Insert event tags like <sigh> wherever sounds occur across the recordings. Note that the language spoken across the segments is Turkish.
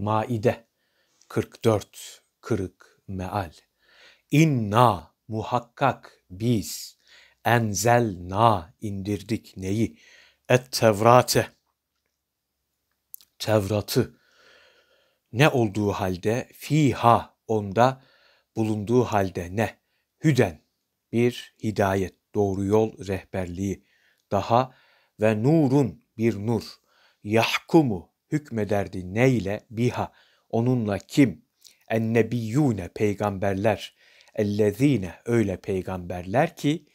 Maide 44 kırık meal. İnna muhakkak biz enzel na indirdik neyi? Et Tevrat'e. Tevrat'ı ne olduğu halde fiha onda bulunduğu halde ne? Hüden bir hidayet, doğru yol rehberliği daha ve nurun bir nur. Yahkumu hükmederdi neyle? Biha. Onunla kim? Ennebiyyune peygamberler. Ellezine öyle peygamberler ki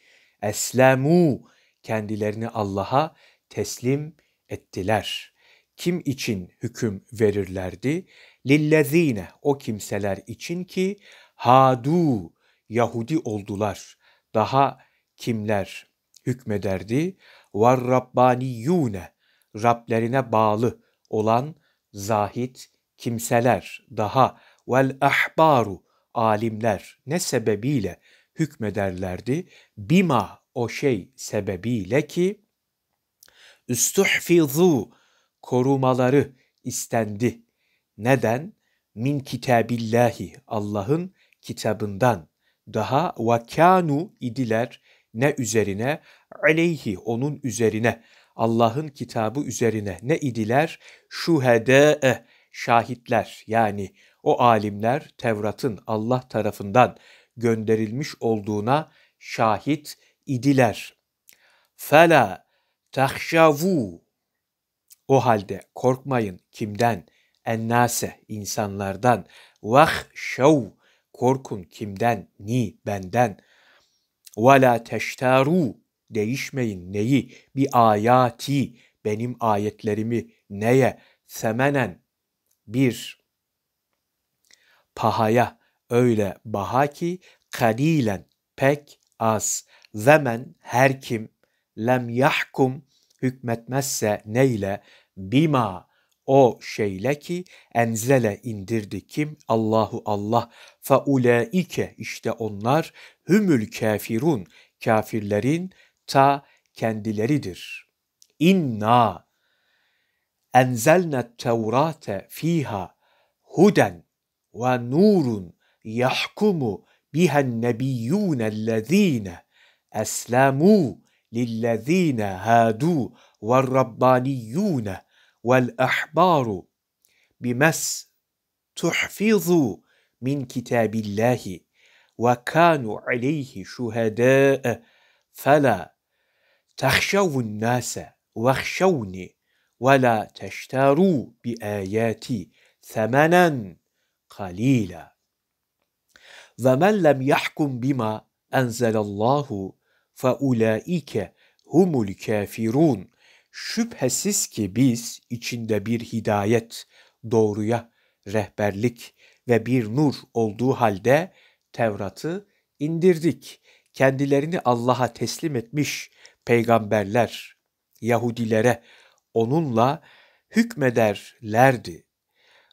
eslemu kendilerini Allah'a teslim ettiler. Kim için hüküm verirlerdi? Lillezine o kimseler için ki hadu Yahudi oldular. Daha kimler hükmederdi? Var Rabbaniyune Rablerine bağlı olan zahit kimseler daha vel ahbaru alimler ne sebebiyle hükmederlerdi? Bima o şey sebebiyle ki üstuhfizu korumaları istendi. Neden? Min kitabillahi Allah'ın kitabından daha vakanu idiler ne üzerine aleyhi onun üzerine Allah'ın kitabı üzerine ne idiler? Şuhedâe, şahitler yani o alimler Tevrat'ın Allah tarafından gönderilmiş olduğuna şahit idiler. Fela tahşavu o halde korkmayın kimden? Ennase insanlardan. Vahşav korkun kimden? Ni benden. Ve la teştaru değişmeyin neyi? Bir ayati benim ayetlerimi neye? Semenen bir pahaya öyle baha ki kadilen pek az. Zemen her kim lem yahkum hükmetmezse neyle bima o şeyle ki enzele indirdi kim Allahu Allah fa ulaike işte onlar hümül kafirun kafirlerin ta kendileridir. İnna enzelne tevrate fiha huden ve nurun yahkumu bihen nebiyyûnellezîne hadu ve rabbaniyyûne vel ahbaru bimes tuhfizu min kitabillahi ve kanu aleyhi شهداء fela تخشوا الناس واخشوني ولا تشتروا بآياتي ثمنا قليلا ومن لم يحكم بما أنزل الله فَاُولَٰئِكَ humul kafirun. Şüphesiz ki biz içinde bir hidayet, doğruya rehberlik ve bir nur olduğu halde Tevrat'ı indirdik. Kendilerini Allah'a teslim etmiş peygamberler Yahudilere onunla hükmederlerdi.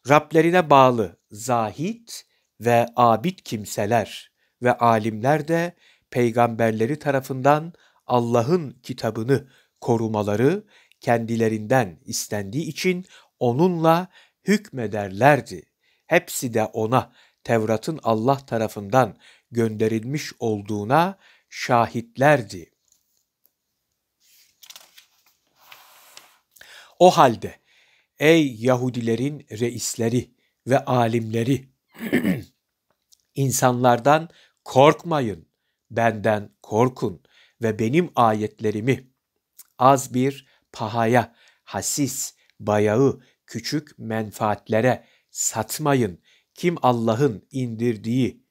Rablerine bağlı zahit ve abid kimseler ve alimler de peygamberleri tarafından Allah'ın kitabını korumaları kendilerinden istendiği için onunla hükmederlerdi. Hepsi de ona Tevrat'ın Allah tarafından gönderilmiş olduğuna şahitlerdi. O halde ey Yahudilerin reisleri ve alimleri <clears throat> insanlardan korkmayın, benden korkun ve benim ayetlerimi az bir pahaya, hasis, bayağı, küçük menfaatlere satmayın. Kim Allah'ın indirdiği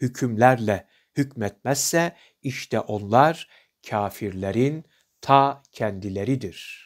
hükümlerle hükmetmezse işte onlar kafirlerin ta kendileridir.''